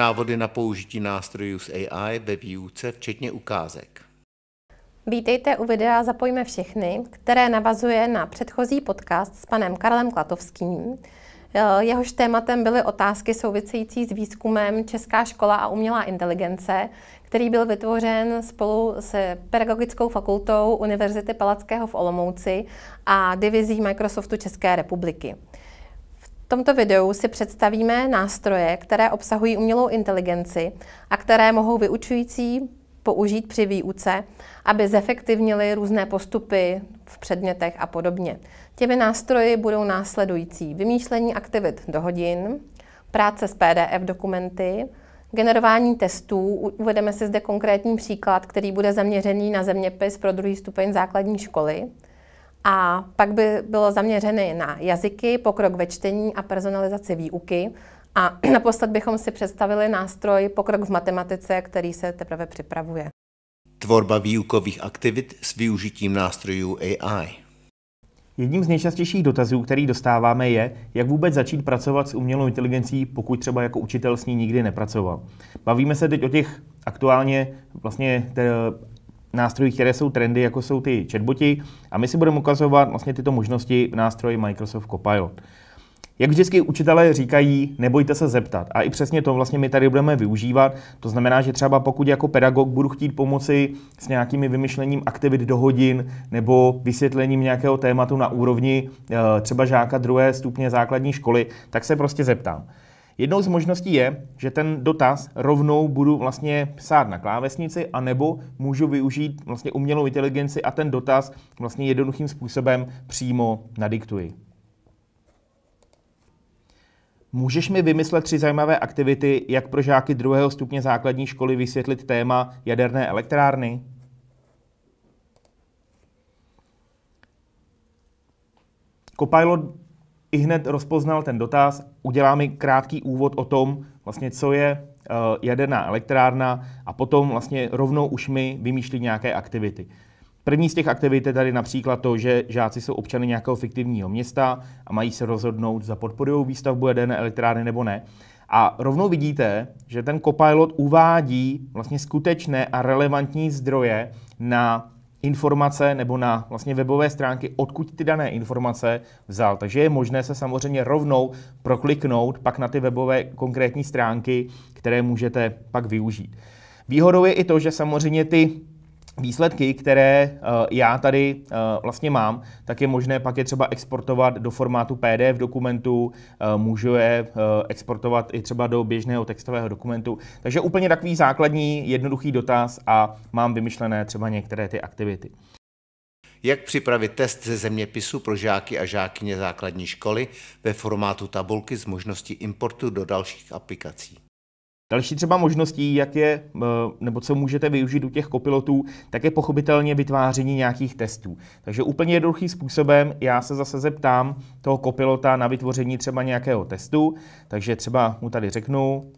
Návody na použití nástrojů z AI ve výuce, včetně ukázek. Vítejte u videa Zapojme všechny, které navazuje na předchozí podcast s panem Karlem Klatovským. E, jehož tématem byly otázky související s výzkumem Česká škola a umělá inteligence, který byl vytvořen spolu s Pedagogickou fakultou Univerzity Palackého v Olomouci a divizí Microsoftu České republiky. V tomto videu si představíme nástroje, které obsahují umělou inteligenci a které mohou vyučující použít při výuce, aby zefektivnili různé postupy v předmětech a podobně. Těmi nástroji budou následující vymýšlení aktivit do hodin, práce s PDF dokumenty, generování testů. Uvedeme si zde konkrétní příklad, který bude zaměřený na zeměpis pro druhý stupeň základní školy, a pak by bylo zaměřené na jazyky, pokrok ve čtení a personalizaci výuky. A naposled bychom si představili nástroj Pokrok v matematice, který se teprve připravuje. Tvorba výukových aktivit s využitím nástrojů AI. Jedním z nejčastějších dotazů, který dostáváme, je, jak vůbec začít pracovat s umělou inteligencí, pokud třeba jako učitel s ní nikdy nepracoval. Bavíme se teď o těch aktuálně vlastně nástrojích, které jsou trendy, jako jsou ty chatboty. A my si budeme ukazovat vlastně tyto možnosti v nástroji Microsoft Copilot. Jak vždycky učitelé říkají, nebojte se zeptat. A i přesně to vlastně my tady budeme využívat. To znamená, že třeba pokud jako pedagog budu chtít pomoci s nějakými vymyšlením aktivit do hodin nebo vysvětlením nějakého tématu na úrovni eh, třeba žáka druhé stupně základní školy, tak se prostě zeptám. Jednou z možností je, že ten dotaz rovnou budu vlastně psát na klávesnici, anebo můžu využít vlastně umělou inteligenci a ten dotaz vlastně jednoduchým způsobem přímo nadiktuji. Můžeš mi vymyslet tři zajímavé aktivity, jak pro žáky druhého stupně základní školy vysvětlit téma jaderné elektrárny? Copilot i hned rozpoznal ten dotaz. Udělá mi krátký úvod o tom, vlastně, co je eh, jaderná elektrárna a potom vlastně rovnou už mi vymýšlí nějaké aktivity. První z těch aktivit je tady například to, že žáci jsou občany nějakého fiktivního města a mají se rozhodnout za podporou výstavbu jaderné elektrárny nebo ne. A rovnou vidíte, že ten Copilot uvádí vlastně skutečné a relevantní zdroje na informace nebo na vlastně webové stránky, odkud ty dané informace vzal. Takže je možné se samozřejmě rovnou prokliknout pak na ty webové konkrétní stránky, které můžete pak využít. Výhodou je i to, že samozřejmě ty výsledky, které eh, já tady eh, vlastně mám, tak je možné pak je třeba exportovat do formátu PDF dokumentu, eh, můžu je exportovat i třeba do běžného textového dokumentu. Takže úplně takový základní, jednoduchý dotaz a mám vymyšlené třeba některé ty aktivity. Jak připravit test ze zeměpisu pro žáky a žákyně základní školy ve formátu tabulky s možností importu do dalších aplikací? Další třeba možností, jak je, eh, nebo co můžete využít u těch kopilotů, tak je pochopitelně vytváření nějakých testů. Takže úplně jednoduchým způsobem já se zase zeptám toho kopilota na vytvoření třeba nějakého testu. Takže třeba mu tady řeknu,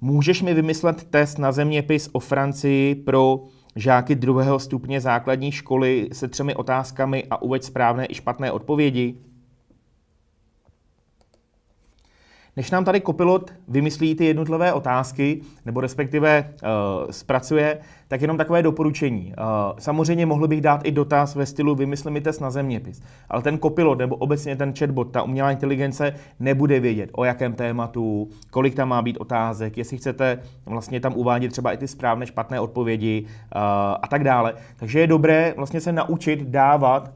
můžeš mi vymyslet test na zeměpis o Francii pro žáky druhého stupně základní školy se třemi otázkami a uveď správné i špatné odpovědi? než nám tady kopilot vymyslí ty jednotlivé otázky, nebo respektive uh, zpracuje, tak jenom takové doporučení. Uh, samozřejmě mohl bych dát i dotaz ve stylu vymysli mi test na zeměpis, ale ten kopilot nebo obecně ten chatbot, ta umělá inteligence nebude vědět, o jakém tématu, kolik tam má být otázek, jestli chcete vlastně tam uvádět třeba i ty správné, špatné odpovědi uh, a tak dále. Takže je dobré vlastně se naučit dávat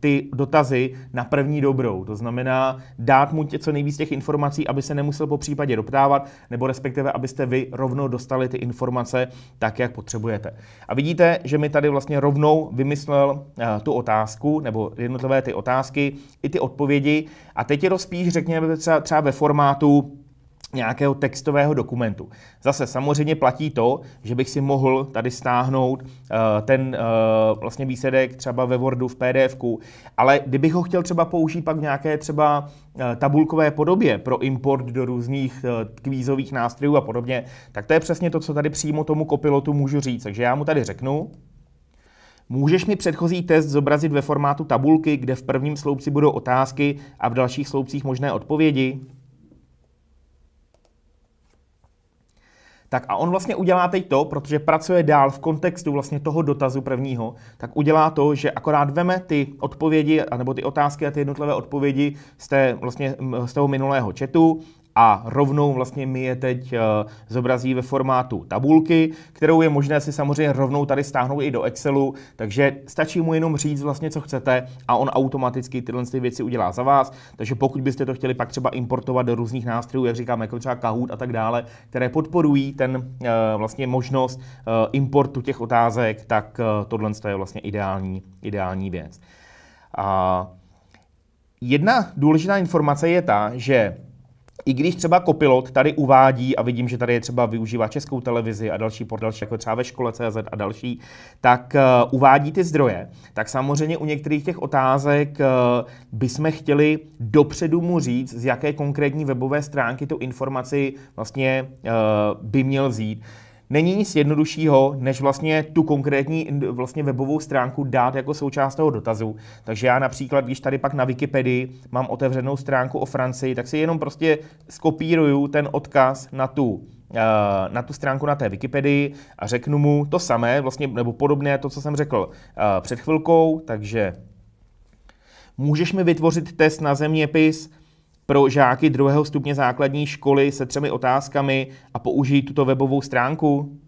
ty dotazy na první dobrou. To znamená dát mu tě co nejvíc těch informací, aby se nemusel po případě doptávat, nebo respektive, abyste vy rovnou dostali ty informace tak, jak potřebujete. A vidíte, že mi tady vlastně rovnou vymyslel tu otázku, nebo jednotlivé ty otázky, i ty odpovědi. A teď je to spíš, řekněme, třeba, třeba ve formátu nějakého textového dokumentu. Zase samozřejmě platí to, že bych si mohl tady stáhnout uh, ten uh, vlastně výsledek třeba ve Wordu, v PDFku, ale kdybych ho chtěl třeba použít pak v nějaké třeba uh, tabulkové podobě pro import do různých uh, kvízových nástrojů a podobně, tak to je přesně to, co tady přímo tomu kopilotu můžu říct. Takže já mu tady řeknu, Můžeš mi předchozí test zobrazit ve formátu tabulky, kde v prvním sloupci budou otázky a v dalších sloupcích možné odpovědi? Tak a on vlastně udělá teď to, protože pracuje dál v kontextu vlastně toho dotazu prvního, tak udělá to, že akorát veme ty odpovědi, nebo ty otázky a ty jednotlivé odpovědi z, té, vlastně, z toho minulého chatu, a rovnou vlastně mi je teď eh, zobrazí ve formátu tabulky, kterou je možné si samozřejmě rovnou tady stáhnout i do Excelu, takže stačí mu jenom říct vlastně, co chcete a on automaticky tyhle ty věci udělá za vás, takže pokud byste to chtěli pak třeba importovat do různých nástrojů, jak říkám, jako třeba Kahoot a tak dále, které podporují ten eh, vlastně možnost eh, importu těch otázek, tak tohle je vlastně ideální, ideální věc. A jedna důležitá informace je ta, že i když třeba Kopilot tady uvádí, a vidím, že tady je třeba využívá českou televizi a další další jako třeba ve škole CZ a další, tak uh, uvádí ty zdroje, tak samozřejmě u některých těch otázek uh, bychom chtěli dopředu mu říct, z jaké konkrétní webové stránky tu informaci vlastně uh, by měl vzít není nic jednoduššího, než vlastně tu konkrétní vlastně webovou stránku dát jako součást toho dotazu. Takže já například, když tady pak na Wikipedii mám otevřenou stránku o Francii, tak si jenom prostě skopíruju ten odkaz na tu eh, na tu stránku na té Wikipedii a řeknu mu to samé, vlastně, nebo podobné to, co jsem řekl eh, před chvilkou, takže můžeš mi vytvořit test na zeměpis pro žáky druhého stupně základní školy se třemi otázkami a použijí tuto webovou stránku?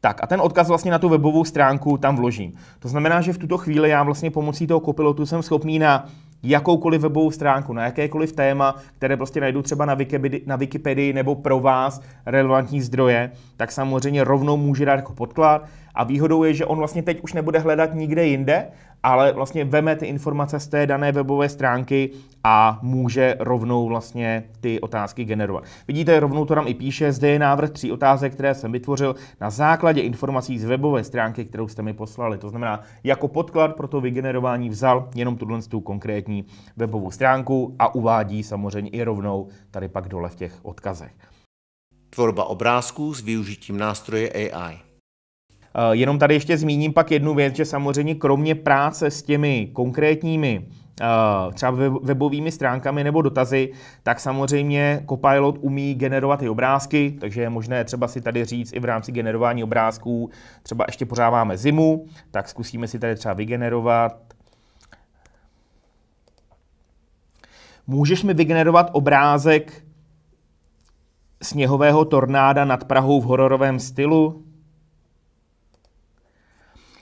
Tak a ten odkaz vlastně na tu webovou stránku tam vložím. To znamená, že v tuto chvíli já vlastně pomocí toho kopilotu jsem schopný na jakoukoliv webovou stránku, na jakékoliv téma, které prostě najdu třeba na Wikipedii, na Wikipedii nebo pro vás relevantní zdroje, tak samozřejmě rovnou může dát jako podklad. A výhodou je, že on vlastně teď už nebude hledat nikde jinde, ale vlastně veme ty informace z té dané webové stránky a může rovnou vlastně ty otázky generovat. Vidíte, rovnou to tam i píše, zde je návrh tří otázek, které jsem vytvořil na základě informací z webové stránky, kterou jste mi poslali. To znamená, jako podklad pro to vygenerování vzal jenom tuhle tu konkrétní webovou stránku a uvádí samozřejmě i rovnou tady pak dole v těch odkazech. Tvorba obrázků s využitím nástroje AI. Eh, jenom tady ještě zmíním pak jednu věc, že samozřejmě kromě práce s těmi konkrétními eh, třeba webovými stránkami nebo dotazy, tak samozřejmě Copilot umí generovat i obrázky, takže je možné třeba si tady říct i v rámci generování obrázků, třeba ještě pořád máme zimu, tak zkusíme si tady třeba vygenerovat Můžeš mi vygenerovat obrázek sněhového tornáda nad Prahou v hororovém stylu?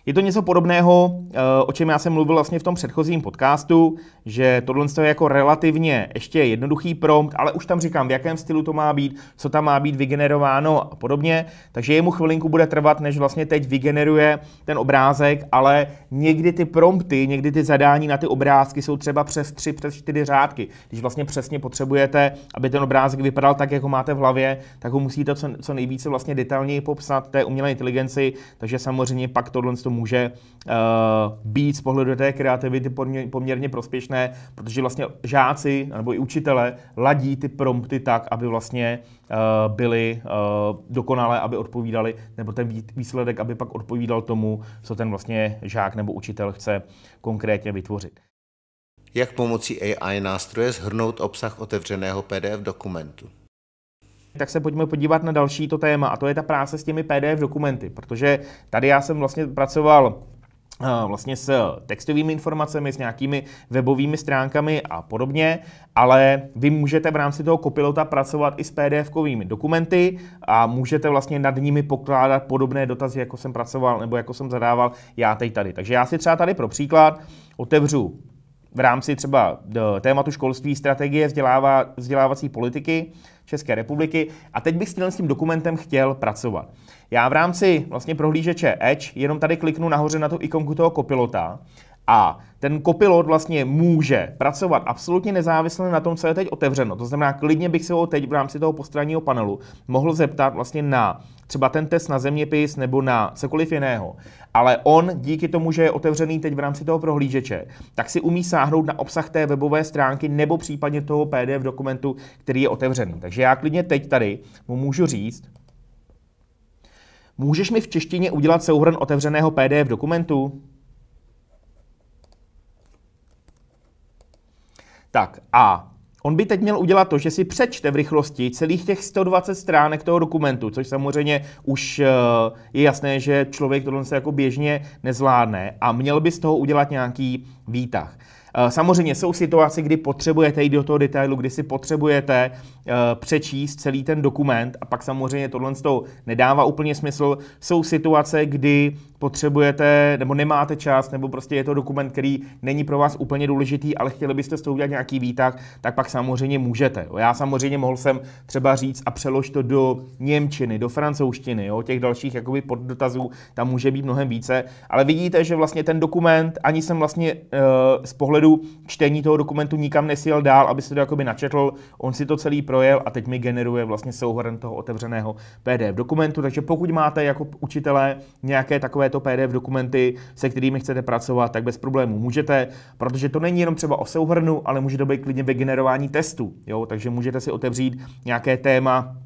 Je to něco podobného, eh, o čem já jsem mluvil vlastně v tom předchozím podcastu, že tohle je jako relativně ještě jednoduchý prompt, ale už tam říkám, v jakém stylu to má být, co tam má být vygenerováno a podobně. Takže jemu chvilinku bude trvat, než vlastně teď vygeneruje ten obrázek, ale někdy ty prompty, někdy ty zadání na ty obrázky jsou třeba přes tři, přes čtyři řádky. Když vlastně přesně potřebujete, aby ten obrázek vypadal tak, jak ho máte v hlavě, tak ho musíte co, co nejvíce vlastně detailněji popsat té umělé inteligenci, takže samozřejmě pak tohle tomu může eh, být z pohledu té kreativity poměrně prospěšné, protože vlastně žáci nebo i učitele ladí ty prompty tak, aby vlastně eh, byly eh, dokonalé, aby odpovídali, nebo ten výsledek, aby pak odpovídal tomu, co ten vlastně žák nebo učitel chce konkrétně vytvořit. Jak pomocí AI nástroje zhrnout obsah otevřeného PDF dokumentu? tak se pojďme podívat na další to téma, a to je ta práce s těmi PDF dokumenty, protože tady já jsem vlastně pracoval eh, vlastně s textovými informacemi, s nějakými webovými stránkami a podobně, ale vy můžete v rámci toho kopilota pracovat i s PDF-kovými dokumenty a můžete vlastně nad nimi pokládat podobné dotazy, jako jsem pracoval nebo jako jsem zadával já teď tady. Takže já si třeba tady pro příklad otevřu v rámci třeba tématu školství strategie vzdělává, vzdělávací politiky České republiky. A teď bych s tím, s tím dokumentem chtěl pracovat. Já v rámci vlastně prohlížeče Edge jenom tady kliknu nahoře na tu ikonku toho kopilota a ten kopilot vlastně může pracovat absolutně nezávisle na tom, co je teď otevřeno. To znamená, klidně bych se ho teď v rámci toho postranního panelu mohl zeptat vlastně na třeba ten test na zeměpis nebo na cokoliv jiného. Ale on díky tomu, že je otevřený teď v rámci toho prohlížeče, tak si umí sáhnout na obsah té webové stránky nebo případně toho PDF dokumentu, který je otevřený. Takže já klidně teď tady mu můžu říct, můžeš mi v češtině udělat souhrn otevřeného PDF dokumentu? Tak a on by teď měl udělat to, že si přečte v rychlosti celých těch 120 stránek toho dokumentu, což samozřejmě už eh, je jasné, že člověk tohle se jako běžně nezvládne a měl by z toho udělat nějaký výtah. Eh, samozřejmě jsou situace, kdy potřebujete jít do toho detailu, kdy si potřebujete eh, přečíst celý ten dokument a pak samozřejmě tohle toho nedává úplně smysl. Jsou situace, kdy potřebujete nebo nemáte čas, nebo prostě je to dokument, který není pro vás úplně důležitý, ale chtěli byste s toho udělat nějaký výtah, tak pak samozřejmě můžete. Já samozřejmě mohl jsem třeba říct a přelož to do Němčiny, do francouzštiny, jo. těch dalších jakoby poddotazů tam může být mnohem více, ale vidíte, že vlastně ten dokument ani jsem vlastně uh, z pohledu pohledu čtení toho dokumentu nikam nesjel dál, aby se to jakoby načetl, on si to celý projel a teď mi generuje vlastně souhrn toho otevřeného PDF dokumentu. Takže pokud máte jako učitelé nějaké takovéto PDF dokumenty, se kterými chcete pracovat, tak bez problémů můžete, protože to není jenom třeba o souhrnu, ale může to být klidně vygenerování testů. Jo? Takže můžete si otevřít nějaké téma,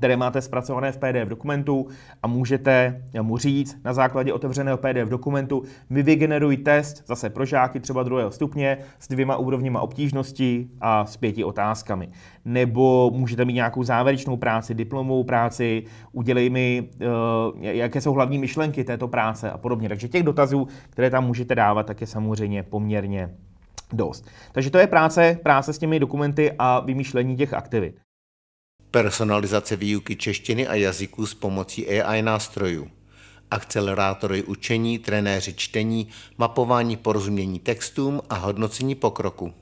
které máte zpracované v PDF dokumentu a můžete mu říct na základě otevřeného PDF dokumentu mi vygeneruj test zase pro žáky třeba druhého stupně s dvěma úrovněma obtížnosti a s pěti otázkami. Nebo můžete mít nějakou závěrečnou práci, diplomovou práci, udělej mi, eh, jaké jsou hlavní myšlenky této práce a podobně. Takže těch dotazů, které tam můžete dávat, tak je samozřejmě poměrně dost. Takže to je práce, práce s těmi dokumenty a vymýšlení těch aktivit personalizace výuky češtiny a jazyků s pomocí AI nástrojů, akcelerátory učení, trenéři čtení, mapování porozumění textům a hodnocení pokroku.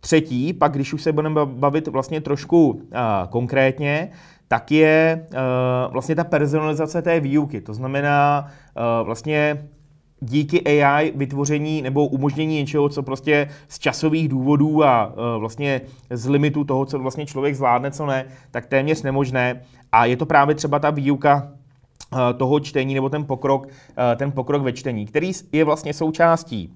Třetí, pak když už se budeme bavit vlastně trošku uh, konkrétně, tak je uh, vlastně ta personalizace té výuky. To znamená uh, vlastně díky AI vytvoření nebo umožnění něčeho, co prostě z časových důvodů a e, vlastně z limitu toho, co vlastně člověk zvládne, co ne, tak téměř nemožné. A je to právě třeba ta výuka e, toho čtení nebo ten pokrok, e, ten pokrok ve čtení, který je vlastně součástí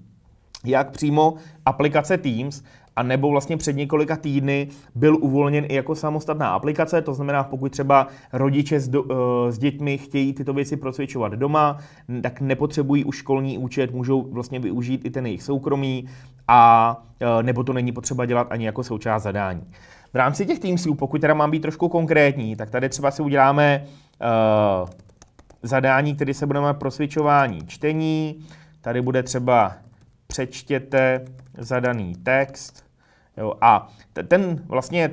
jak přímo aplikace Teams, a nebo vlastně před několika týdny byl uvolněn i jako samostatná aplikace, to znamená, pokud třeba rodiče s, do, eh, s dětmi chtějí tyto věci procvičovat doma, tak nepotřebují už školní účet, můžou vlastně využít i ten jejich soukromý a eh, nebo to není potřeba dělat ani jako součást zadání. V rámci těch Teamsů, pokud teda mám být trošku konkrétní, tak tady třeba si uděláme uh, zadání, které se budeme prosvičování čtení, tady bude třeba přečtěte zadaný text. Jo, a ten vlastně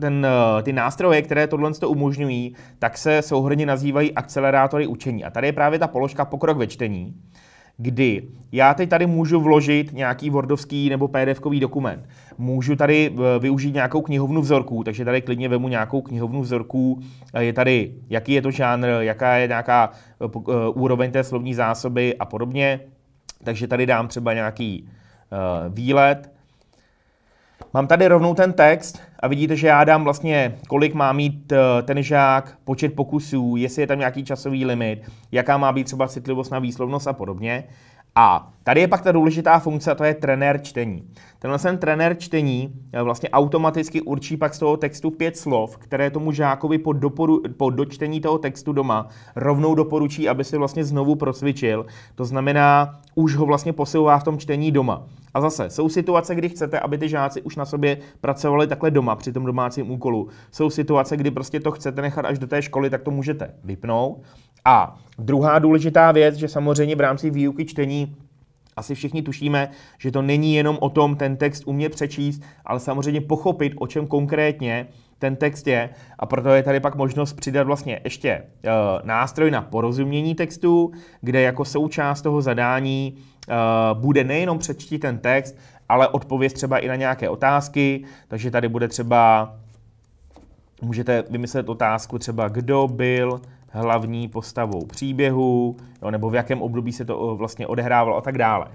ten, eh, ty nástroje, které tohle to umožňují, tak se souhrně nazývají akcelerátory učení. A tady je právě ta položka pokrok ve čtení, kdy já teď tady můžu vložit nějaký Wordovský nebo PDFkový dokument. Můžu tady eh, využít nějakou knihovnu vzorků, takže tady klidně vemu nějakou knihovnu vzorků. Eh, je tady, jaký je to žánr, jaká je nějaká úroveň té slovní zásoby a podobně. Takže tady dám třeba nějaký uh, výlet. Mám tady rovnou ten text a vidíte, že já dám vlastně, kolik má mít eh, ten žák, počet pokusů, jestli je tam nějaký časový limit, jaká má být třeba citlivost na výslovnost a podobně. A Tady je pak ta důležitá funkce a to je trenér čtení. Tenhle ten trenér čtení eh, vlastně automaticky určí pak z toho textu pět slov, které tomu žákovi po, doporu, po dočtení toho textu doma rovnou doporučí, aby si vlastně znovu procvičil. To znamená, už ho vlastně posilová v tom čtení doma. A zase, jsou situace, kdy chcete, aby ty žáci už na sobě pracovali takhle doma při tom domácím úkolu. Jsou situace, kdy prostě to chcete nechat až do té školy, tak to můžete vypnout. A druhá důležitá věc, že samozřejmě v rámci výuky čtení asi všichni tušíme, že to není jenom o tom ten text umět přečíst, ale samozřejmě pochopit, o čem konkrétně ten text je a proto je tady pak možnost přidat vlastně ještě e, nástroj na porozumění textu, kde jako součást toho zadání e, bude nejenom přečtit ten text, ale odpověď třeba i na nějaké otázky, takže tady bude třeba, můžete vymyslet otázku třeba, kdo byl hlavní postavou příběhu, jo, nebo v jakém období se to vlastně odehrávalo a tak dále.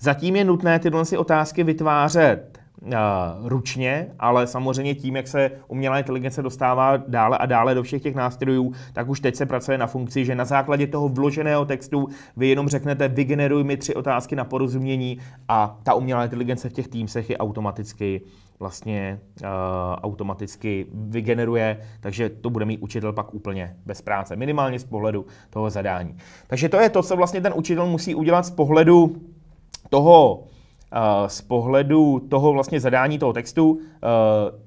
Zatím je nutné tyhle si otázky vytvářet Eh, ručně, ale samozřejmě tím, jak se umělá inteligence dostává dále a dále do všech těch nástrojů, tak už teď se pracuje na funkci, že na základě toho vloženého textu vy jenom řeknete, vygeneruj mi tři otázky na porozumění a ta umělá inteligence v těch týmsech je automaticky vlastně uh, automaticky vygeneruje, takže to bude mít učitel pak úplně bez práce, minimálně z pohledu toho zadání. Takže to je to, co vlastně ten učitel musí udělat z pohledu toho Eh, z pohledu toho vlastně zadání toho textu, eh,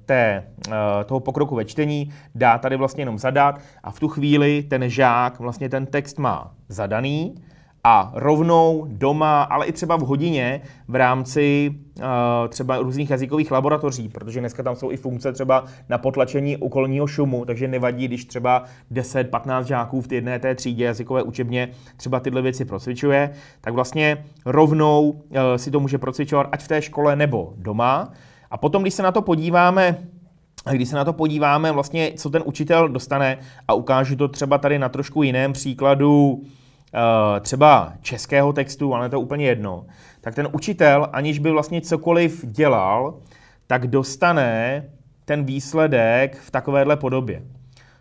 té, eh, toho pokroku ve čtení, dá tady vlastně jenom zadat a v tu chvíli ten žák vlastně ten text má zadaný, a rovnou doma, ale i třeba v hodině v rámci uh, třeba různých jazykových laboratoří, protože dneska tam jsou i funkce třeba na potlačení okolního šumu, takže nevadí, když třeba 10-15 žáků v té jedné té třídě jazykové učebně třeba tyhle věci procvičuje, tak vlastně rovnou uh, si to může procvičovat ať v té škole nebo doma. A potom, když se na to podíváme a když se na to podíváme, vlastně, co ten učitel dostane, a ukážu to třeba tady na trošku jiném příkladu, Eh, třeba českého textu, ale to úplně jedno, tak ten učitel, aniž by vlastně cokoliv dělal, tak dostane ten výsledek v takovéhle podobě.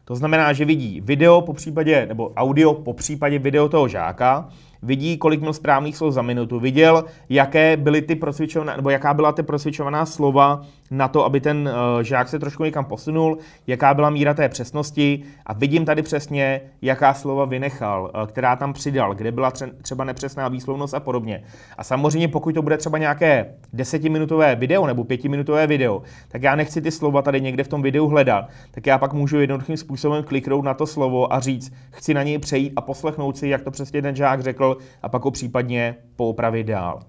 To znamená, že vidí video po případě, nebo audio po případě video toho žáka, vidí, kolik měl správných slov za minutu, viděl, jaké byly ty prosvičovaná, nebo jaká byla ty prosvědčovaná slova na to, aby ten eh, žák se trošku někam posunul, jaká byla míra té přesnosti a vidím tady přesně, jaká slova vynechal, eh, která tam přidal, kde byla třeba nepřesná výslovnost a podobně. A samozřejmě pokud to bude třeba nějaké desetiminutové video nebo pětiminutové video, tak já nechci ty slova tady někde v tom videu hledat, tak já pak můžu jednoduchým způsobem kliknout na to slovo a říct, chci na něj přejít a poslechnout si, jak to přesně ten žák řekl a pak ho případně poupravit dál.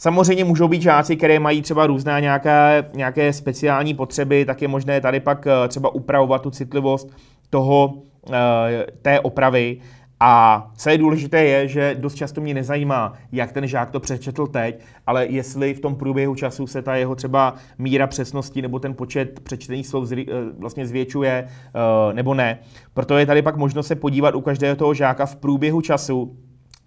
Samozřejmě můžou být žáci, které mají třeba různé nějaké, nějaké speciální potřeby, tak je možné tady pak eh, třeba upravovat tu citlivost toho, eh, té opravy. A co je důležité je, že dost často mě nezajímá, jak ten žák to přečetl teď, ale jestli v tom průběhu času se ta jeho třeba míra přesnosti nebo ten počet přečtených slov eh, vlastně zvětšuje nebo ne. Proto je tady pak možnost se podívat u každého toho žáka v průběhu času,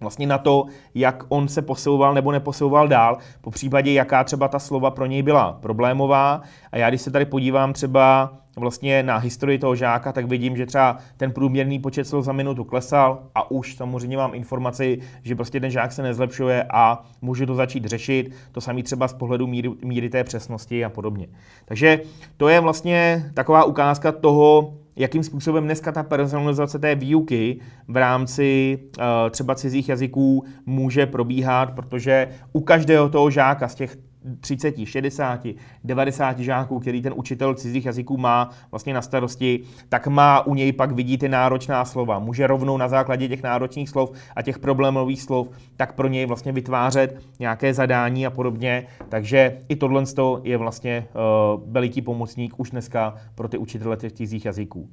vlastně na to, jak on se posouval nebo neposouval dál, po případě jaká třeba ta slova pro něj byla problémová. A já když se tady podívám třeba vlastně na historii toho žáka, tak vidím, že třeba ten průměrný počet slov za minutu klesal a už samozřejmě mám informaci, že prostě ten žák se nezlepšuje a můžu to začít řešit. To samé třeba z pohledu míry, míry té přesnosti a podobně. Takže to je vlastně taková ukázka toho, jakým způsobem dneska ta personalizace té výuky v rámci uh, třeba cizích jazyků může probíhat, protože u každého toho žáka z těch 30, 60, 90 žáků, který ten učitel cizích jazyků má vlastně na starosti, tak má u něj pak vidí ty náročná slova. Může rovnou na základě těch náročných slov a těch problémových slov, tak pro něj vlastně vytvářet nějaké zadání a podobně. Takže i tohle je vlastně uh, veliký pomocník už dneska pro ty učitele těch cizích jazyků.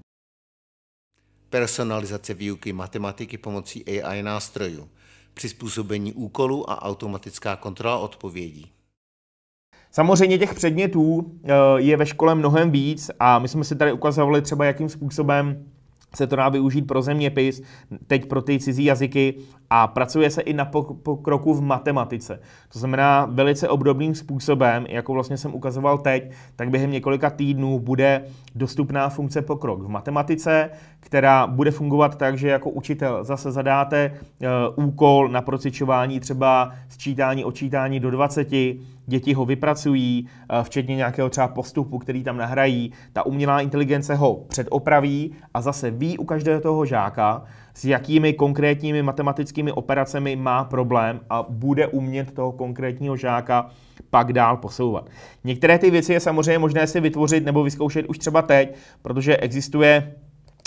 Personalizace výuky matematiky pomocí AI nástrojů, přizpůsobení úkolů a automatická kontrola odpovědí. Samozřejmě těch předmětů eh, je ve škole mnohem víc a my jsme si tady ukazovali třeba, jakým způsobem se to dá využít pro zeměpis, teď pro ty cizí jazyky, a pracuje se i na pokroku v matematice. To znamená velice obdobným způsobem, jako vlastně jsem ukazoval teď, tak během několika týdnů bude dostupná funkce pokrok v matematice, která bude fungovat tak, že jako učitel zase zadáte e, úkol na procičování třeba sčítání, očítání do 20, děti ho vypracují, eh, včetně nějakého třeba postupu, který tam nahrají. Ta umělá inteligence ho předopraví a zase ví u každého toho žáka, s jakými konkrétními matematickými operacemi má problém a bude umět toho konkrétního žáka pak dál posouvat. Některé ty věci je samozřejmě možné si vytvořit nebo vyzkoušet už třeba teď, protože existuje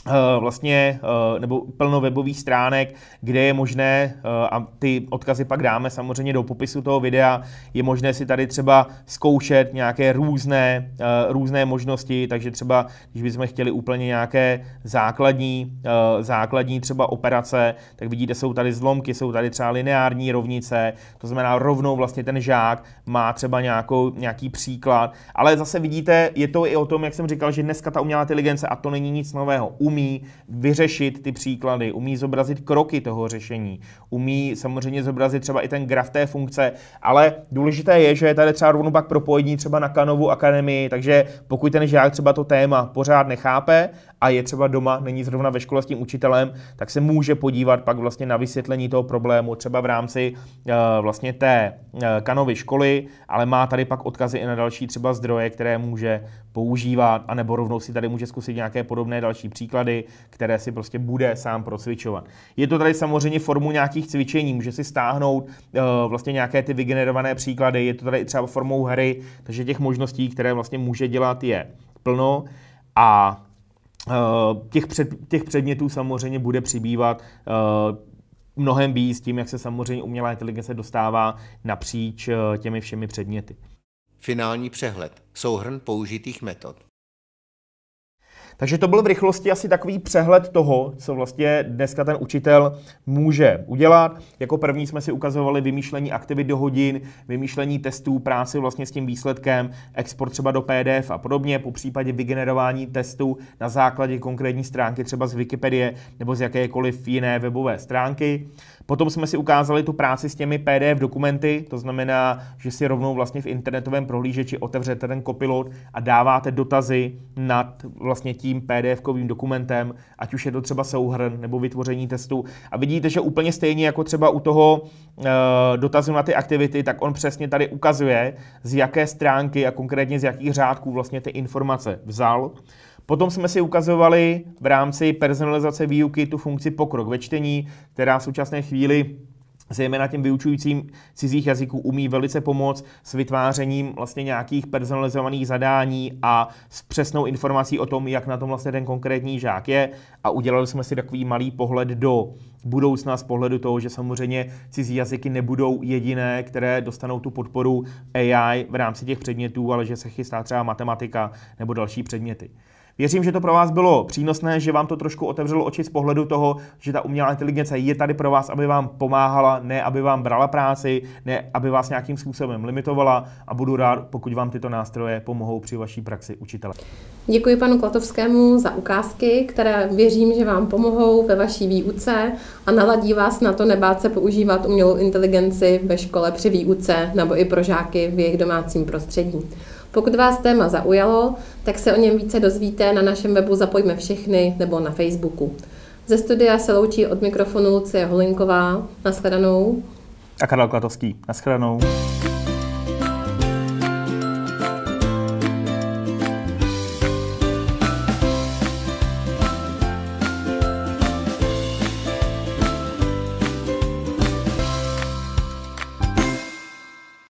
Eh, vlastně, eh, nebo plno webových stránek, kde je možné, eh, a ty odkazy pak dáme samozřejmě do popisu toho videa, je možné si tady třeba zkoušet nějaké různé, různé možnosti, takže třeba, když bychom chtěli úplně nějaké základní, základní třeba operace, tak vidíte, jsou tady zlomky, jsou tady třeba lineární rovnice, to znamená rovnou vlastně ten žák má třeba nějakou, nějaký příklad, ale zase vidíte, je to i o tom, jak jsem říkal, že dneska ta umělá inteligence, a to není nic nového, umí vyřešit ty příklady, umí zobrazit kroky toho řešení, umí samozřejmě zobrazit třeba i ten graf té funkce, ale důležité je, že je tady třeba rovnou pak propojení třeba na Kanovu akademii, takže pokud ten žák třeba to téma pořád nechápe a je třeba doma, není zrovna ve škole s tím učitelem, tak se může podívat pak vlastně na vysvětlení toho problému, třeba v rámci eh, vlastně té eh, kanovy školy, ale má tady pak odkazy i na další třeba zdroje, které může používat, anebo rovnou si tady může zkusit nějaké podobné další příklady, které si prostě bude sám procvičovat. Je to tady samozřejmě formu nějakých cvičení, může si stáhnout eh, vlastně nějaké ty vygenerované příklady, je to tady třeba formou hry, takže těch možností, které vlastně může dělat, je plno. A Eh, těch, před, těch předmětů samozřejmě bude přibývat eh, mnohem víc tím, jak se samozřejmě umělá inteligence dostává napříč eh, těmi všemi předměty. Finální přehled. Souhrn použitých metod. Takže to byl v rychlosti asi takový přehled toho, co vlastně dneska ten učitel může udělat. Jako první jsme si ukazovali vymýšlení aktivit do hodin, vymýšlení testů, práci vlastně s tím výsledkem, export třeba do PDF a podobně, po případě vygenerování testů na základě konkrétní stránky třeba z Wikipedie nebo z jakékoliv jiné webové stránky. Potom jsme si ukázali tu práci s těmi PDF dokumenty, to znamená, že si rovnou vlastně v internetovém prohlížeči otevřete ten kopilot a dáváte dotazy nad vlastně tím kovým dokumentem, ať už je to třeba souhrn nebo vytvoření testu. A vidíte, že úplně stejně jako třeba u toho e, dotazu na ty aktivity, tak on přesně tady ukazuje, z jaké stránky a konkrétně z jakých řádků vlastně ty informace vzal. Potom jsme si ukazovali v rámci personalizace výuky tu funkci pokrok ve čtení, která v současné chvíli zejména těm vyučujícím cizích jazyků umí velice pomoct s vytvářením vlastně nějakých personalizovaných zadání a s přesnou informací o tom, jak na tom vlastně ten konkrétní žák je. A udělali jsme si takový malý pohled do budoucna z pohledu toho, že samozřejmě cizí jazyky nebudou jediné, které dostanou tu podporu AI v rámci těch předmětů, ale že se chystá třeba matematika nebo další předměty. Věřím, že to pro vás bylo přínosné, že vám to trošku otevřelo oči z pohledu toho, že ta umělá inteligence je tady pro vás, aby vám pomáhala, ne aby vám brala práci, ne aby vás nějakým způsobem limitovala a budu rád, pokud vám tyto nástroje pomohou při vaší praxi učitele. Děkuji panu Klatovskému za ukázky, které věřím, že vám pomohou ve vaší výuce a naladí vás na to nebát se používat umělou inteligenci ve škole při výuce nebo i pro žáky v jejich domácím prostředí. Pokud vás téma zaujalo, tak se o něm více dozvíte na našem webu Zapojme všechny nebo na Facebooku. Ze studia se loučí od mikrofonu Lucie Holinková. Naschledanou. A Karel Klatovský. Naschledanou.